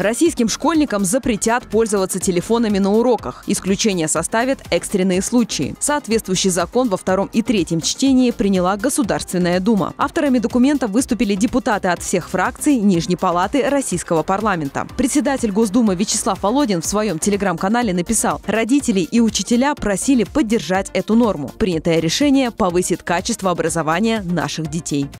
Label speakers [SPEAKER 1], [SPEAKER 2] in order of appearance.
[SPEAKER 1] Российским школьникам запретят пользоваться телефонами на уроках. Исключение составят экстренные случаи. Соответствующий закон во втором и третьем чтении приняла Государственная Дума. Авторами документа выступили депутаты от всех фракций Нижней Палаты Российского парламента. Председатель Госдумы Вячеслав Володин в своем телеграм-канале написал, родители и учителя просили поддержать эту норму. Принятое решение повысит качество образования наших детей.